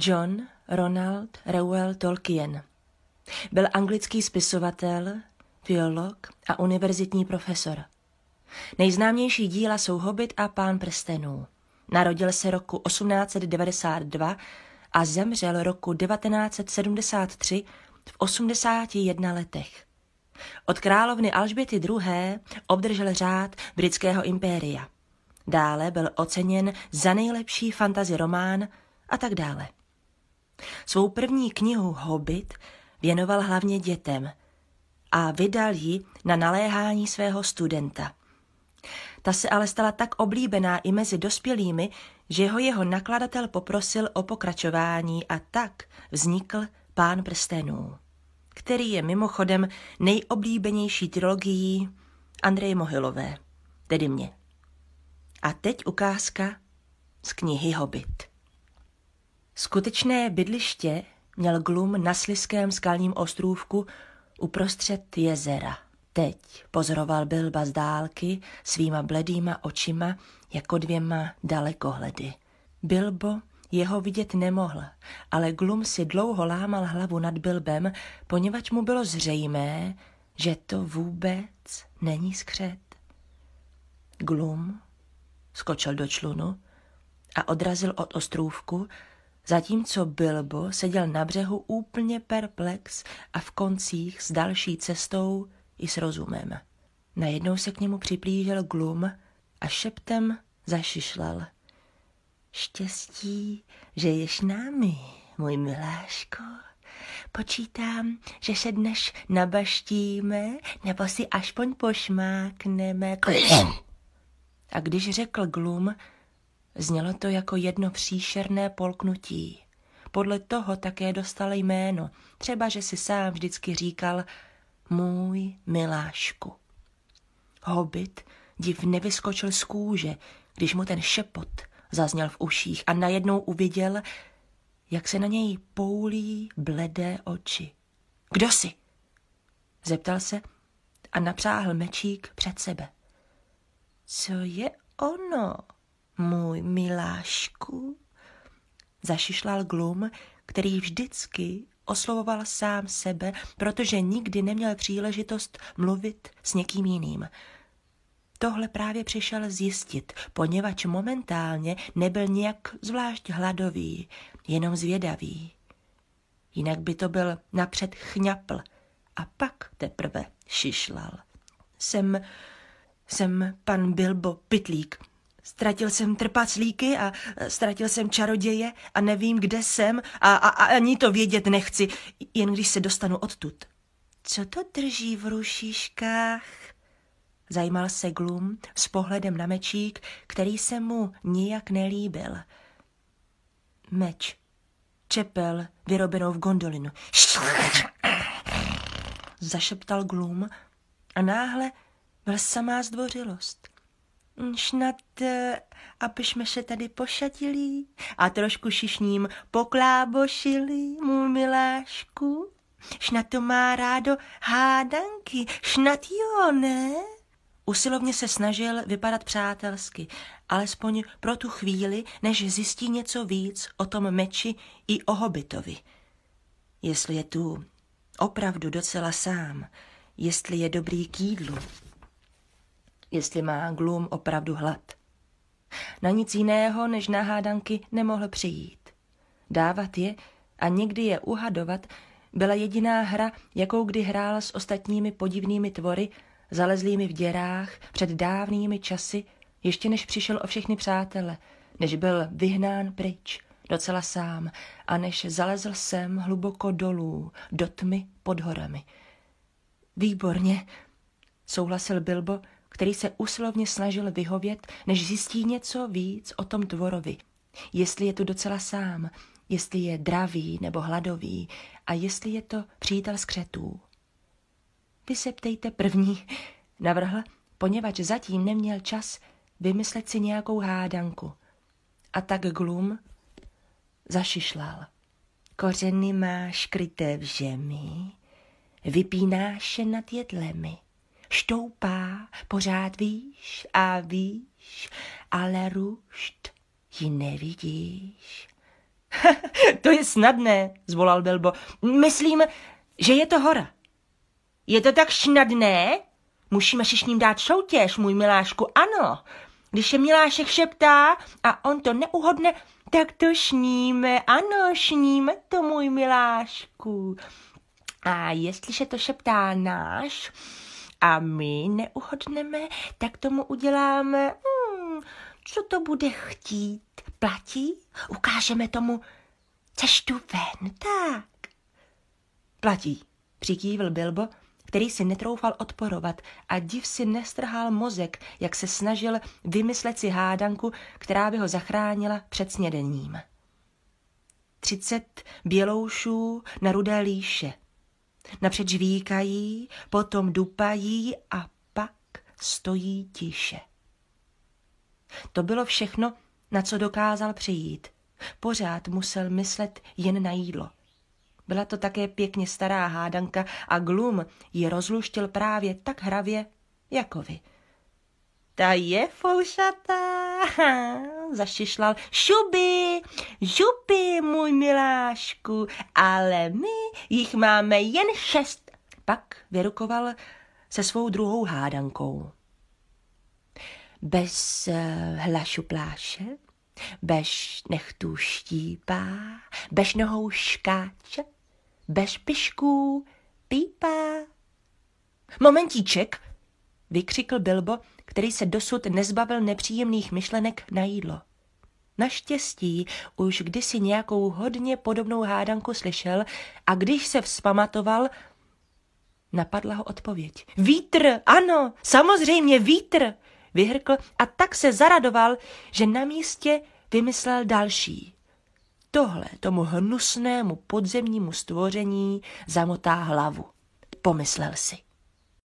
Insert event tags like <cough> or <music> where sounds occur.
John Ronald Reuel Tolkien. Byl anglický spisovatel, biolog a univerzitní profesor. Nejznámější díla jsou Hobbit a Pán prstenů. Narodil se roku 1892 a zemřel roku 1973 v 81 letech. Od královny Alžběty II. obdržel řád britského impéria. Dále byl oceněn za nejlepší fantazi román a tak dále. Svou první knihu Hobbit věnoval hlavně dětem a vydal ji na naléhání svého studenta. Ta se ale stala tak oblíbená i mezi dospělými, že ho jeho nakladatel poprosil o pokračování a tak vznikl Pán prstenů, který je mimochodem nejoblíbenější trilogií Andreje Mohylové, tedy mě. A teď ukázka z knihy Hobbit. Skutečné bydliště měl Glum na sliském skalním ostrůvku uprostřed jezera. Teď pozoroval Bilba z dálky svýma bledýma očima jako dvěma dalekohledy. Bilbo jeho vidět nemohl, ale Glum si dlouho lámal hlavu nad Bilbem, poněvadž mu bylo zřejmé, že to vůbec není skřet. Glum skočil do člunu a odrazil od ostrůvku, zatímco Bilbo seděl na břehu úplně perplex a v koncích s další cestou i s rozumem. Najednou se k němu připlížil Glum a šeptem zašišlal. Štěstí, že ješ námi, můj miláško. Počítám, že se dnes nabaštíme, nebo si až pošmákneme. A když řekl Glum, Znělo to jako jedno příšerné polknutí. Podle toho také dostal jméno, třeba že si sám vždycky říkal můj milášku. Hobit div nevyskočil z kůže, když mu ten šepot zazněl v uších a najednou uviděl, jak se na něj poulí bledé oči. Kdo jsi? Zeptal se a napřáhl mečík před sebe. Co je ono? můj milášku, zašišlal Glum, který vždycky oslovoval sám sebe, protože nikdy neměl příležitost mluvit s někým jiným. Tohle právě přišel zjistit, poněvadž momentálně nebyl nijak zvlášť hladový, jenom zvědavý. Jinak by to byl napřed chňapl a pak teprve šišlal. Jsem, jsem pan Bilbo Pitlík, Ztratil jsem trpaclíky a e, ztratil jsem čaroděje a nevím, kde jsem a, a, a ani to vědět nechci, jen když se dostanu odtud. Co to drží v rušiškách? Zajímal se Glum s pohledem na mečík, který se mu nijak nelíbil. Meč. Čepel, vyrobenou v gondolinu. Zašeptal Glum a náhle byl samá zdvořilost. Snad, eh, aby jsme se tady pošatili a trošku šišním poklábošili, můj milášku. Snad to má rádo hádanky, snad jo, ne? Usilovně se snažil vypadat přátelsky, alespoň pro tu chvíli, než zjistí něco víc o tom meči i o hobitovi. Jestli je tu opravdu docela sám, jestli je dobrý k jídlu jestli má Glum opravdu hlad. Na nic jiného než na hádanky nemohl přijít. Dávat je a někdy je uhadovat byla jediná hra, jakou kdy hrál s ostatními podivnými tvory, zalezlými v děrách před dávnými časy, ještě než přišel o všechny přátele, než byl vyhnán pryč, docela sám, a než zalezl sem hluboko dolů, do tmy pod horami. Výborně, souhlasil Bilbo, který se usilovně snažil vyhovět, než zjistí něco víc o tom tvorovi. Jestli je tu docela sám, jestli je dravý nebo hladový a jestli je to přítel skřetů. Vy se ptejte první, <laughs> navrhl, poněvadž zatím neměl čas vymyslet si nějakou hádanku. A tak Glum zašišlal. Kořeny máš kryté v žemi, vypínáš je nad jedlemi štoupá, pořád víš a víš, ale rušt ji nevidíš. <laughs> to je snadné, zvolal Bilbo. Myslím, že je to hora. Je to tak snadné? Musíme si s ním dát soutěž, můj milášku, ano. Když je milášek šeptá a on to neuhodne, tak to šníme, ano, šníme to, můj milášku. A jestliže to šeptá náš, a my neuhodneme, tak tomu uděláme, hmm, co to bude chtít. Platí? Ukážeme tomu cestu ven, tak. Platí, přikývil Bilbo, který si netroufal odporovat a div si nestrhal mozek, jak se snažil vymyslet si hádanku, která by ho zachránila před snědením. Třicet běloušů na rudé líše – Napřed žvíkají, potom dupají a pak stojí tiše. To bylo všechno, na co dokázal přijít. Pořád musel myslet jen na jídlo. Byla to také pěkně stará hádanka a Glum ji rozluštil právě tak hravě, jako vy. Ta je foušatá, <laughs> zašišlal. Šuby, župy, můj milášku, ale my jich máme jen šest. Pak vyrukoval se svou druhou hádankou. Bez eh, hlašu pláše, bez nechtů štípá, bez nohou škáče, bez pišků pípá. Momentíček, vykřikl Bilbo, který se dosud nezbavil nepříjemných myšlenek na jídlo. Naštěstí už kdysi nějakou hodně podobnou hádanku slyšel a když se vzpamatoval, napadla ho odpověď. Vítr, ano, samozřejmě vítr, vyhrkl a tak se zaradoval, že na místě vymyslel další. Tohle tomu hnusnému podzemnímu stvoření zamotá hlavu, pomyslel si.